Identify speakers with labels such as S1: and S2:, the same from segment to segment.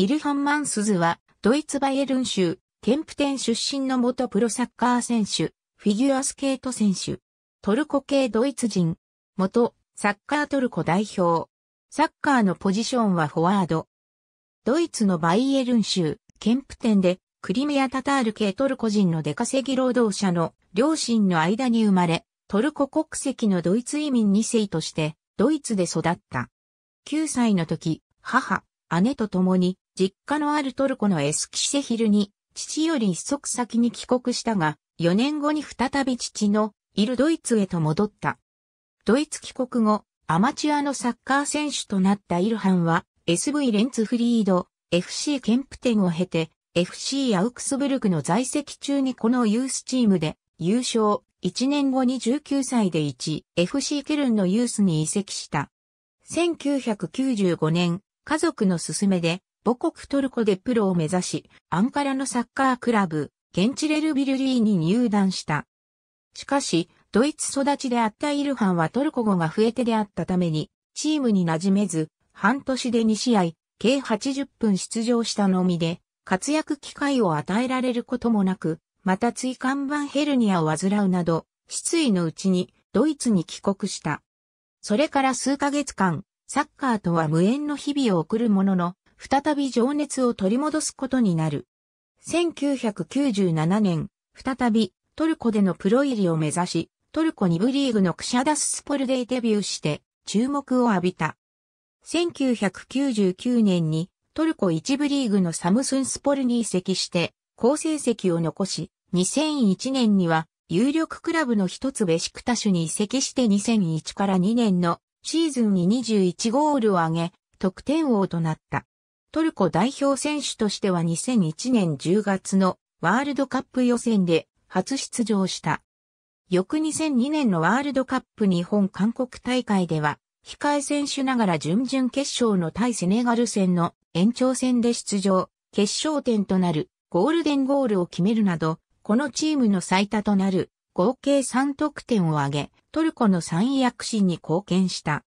S1: イルハン・マンスズは、ドイツバイエルン州、ケンプテン出身の元プロサッカー選手、フィギュアスケート選手、トルコ系ドイツ人、元サッカートルコ代表、サッカーのポジションはフォワード。ドイツのバイエルン州、ケンプテンで、クリミアタタール系トルコ人の出稼ぎ労働者の両親の間に生まれ、トルコ国籍のドイツ移民2世として、ドイツで育った。9歳の時、母、姉と共に、実家のあるトルコのエスキセヒルに、父より一足先に帰国したが、4年後に再び父のいるドイツへと戻った。ドイツ帰国後、アマチュアのサッカー選手となったイルハンは、SV レンツフリード、FC ケンプテンを経て、FC アウクスブルクの在籍中にこのユースチームで優勝、1年後に19歳で1、FC ケルンのユースに移籍した。1995年、家族の勧めで、母国トルコでプロを目指し、アンカラのサッカークラブ、ゲンチレルビルリーに入団した。しかし、ドイツ育ちであったイルハンはトルコ語が増えてであったために、チームに馴染めず、半年で2試合、計80分出場したのみで、活躍機会を与えられることもなく、また椎間板ヘルニアを患うなど、失意のうちにドイツに帰国した。それから数ヶ月間、サッカーとは無縁の日々を送るものの、再び情熱を取り戻すことになる。1997年、再びトルコでのプロ入りを目指し、トルコ2部リーグのクシャダススポルでデビューして注目を浴びた。1999年にトルコ1部リーグのサムスンスポルに移籍して好成績を残し、2001年には有力クラブの一つベシクタシュに移籍して2001から2年のシーズンに21ゴールを挙げ、得点王となった。トルコ代表選手としては2001年10月のワールドカップ予選で初出場した。翌2002年のワールドカップ日本韓国大会では、控え選手ながら準々決勝の対セネガル戦の延長戦で出場、決勝点となるゴールデンゴールを決めるなど、このチームの最多となる合計3得点を挙げ、トルコの三躍進に貢献した。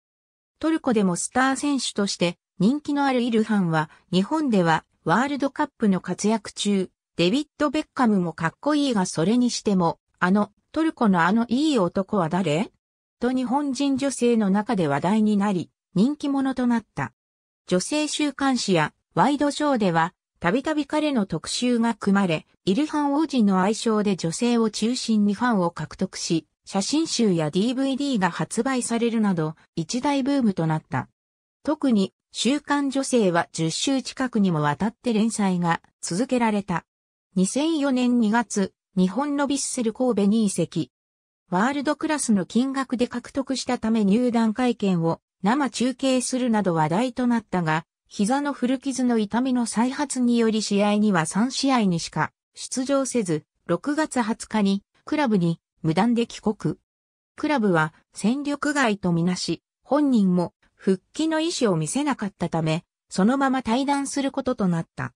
S1: トルコでもスター選手として人気のあるイルハンは日本ではワールドカップの活躍中、デビッド・ベッカムもかっこいいがそれにしても、あのトルコのあのいい男は誰と日本人女性の中で話題になり、人気者となった。女性週刊誌やワイドショーでは、たびたび彼の特集が組まれ、イルハン王子の愛称で女性を中心にファンを獲得し、写真集や DVD が発売されるなど、一大ブームとなった。特に、週刊女性は10週近くにもわたって連載が続けられた。2004年2月、日本のビッセル神戸に移籍。ワールドクラスの金額で獲得したため入団会見を生中継するなど話題となったが、膝の古傷の痛みの再発により試合には3試合にしか出場せず、6月20日にクラブに無断で帰国。クラブは戦力外とみなし、本人も復帰の意思を見せなかったため、そのまま退団することとなった。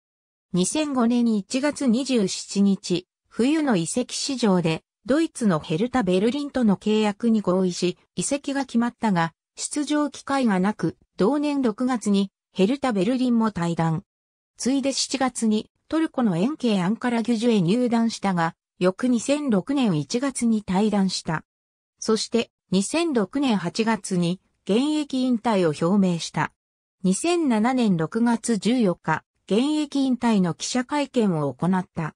S1: 2005年1月27日、冬の移籍市場で、ドイツのヘルタ・ベルリンとの契約に合意し、移籍が決まったが、出場機会がなく、同年6月にヘルタ・ベルリンも退団。ついで7月にトルコの円形アンカラギュジュへ入団したが、翌2006年1月に退団した。そして2006年8月に現役引退を表明した。2007年6月14日、現役引退の記者会見を行った。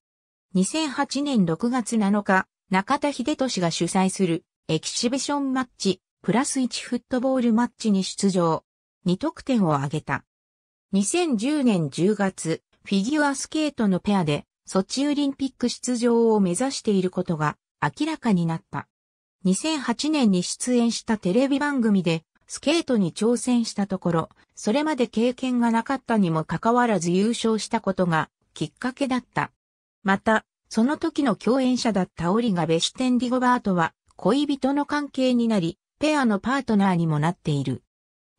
S1: 2008年6月7日、中田秀俊が主催するエキシビションマッチ、プラス1フットボールマッチに出場。2得点を挙げた。2010年10月、フィギュアスケートのペアでソチオリンピック出場を目指していることが明らかになった。2008年に出演したテレビ番組でスケートに挑戦したところ、それまで経験がなかったにもかかわらず優勝したことがきっかけだった。また、その時の共演者だったオリガ・ベシュテン・ディゴバートは恋人の関係になり、ペアのパートナーにもなっている。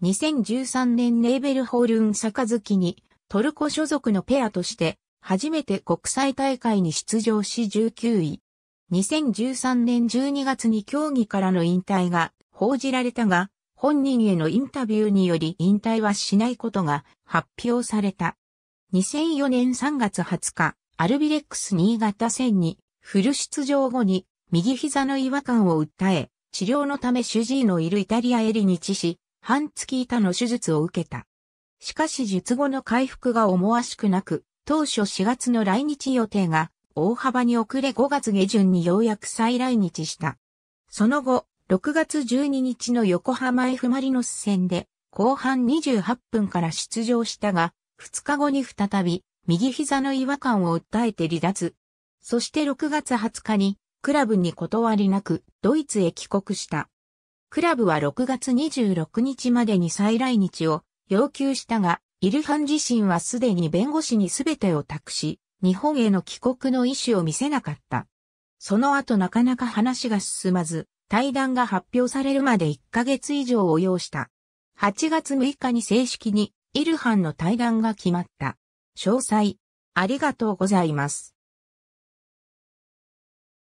S1: 2013年ネーベルホールンキにトルコ所属のペアとして初めて国際大会に出場し19位。2013年12月に競技からの引退が報じられたが、本人へのインタビューにより引退はしないことが発表された。2004年3月20日、アルビレックス新潟戦にフル出場後に右膝の違和感を訴え、治療のため主治医のいるイタリアへ離日し、半月板の手術を受けた。しかし術後の回復が思わしくなく、当初4月の来日予定が大幅に遅れ5月下旬にようやく再来日した。その後、6月12日の横浜 F・ マリノス戦で後半28分から出場したが、2日後に再び右膝の違和感を訴えて離脱。そして6月20日にクラブに断りなくドイツへ帰国した。クラブは6月26日までに再来日を要求したが、イルハン自身はすでに弁護士に全てを託し、日本への帰国の意思を見せなかった。その後なかなか話が進まず、対談が発表されるまで1ヶ月以上を要した。8月6日に正式にイルハンの対談が決まった。詳細、ありがとうございます。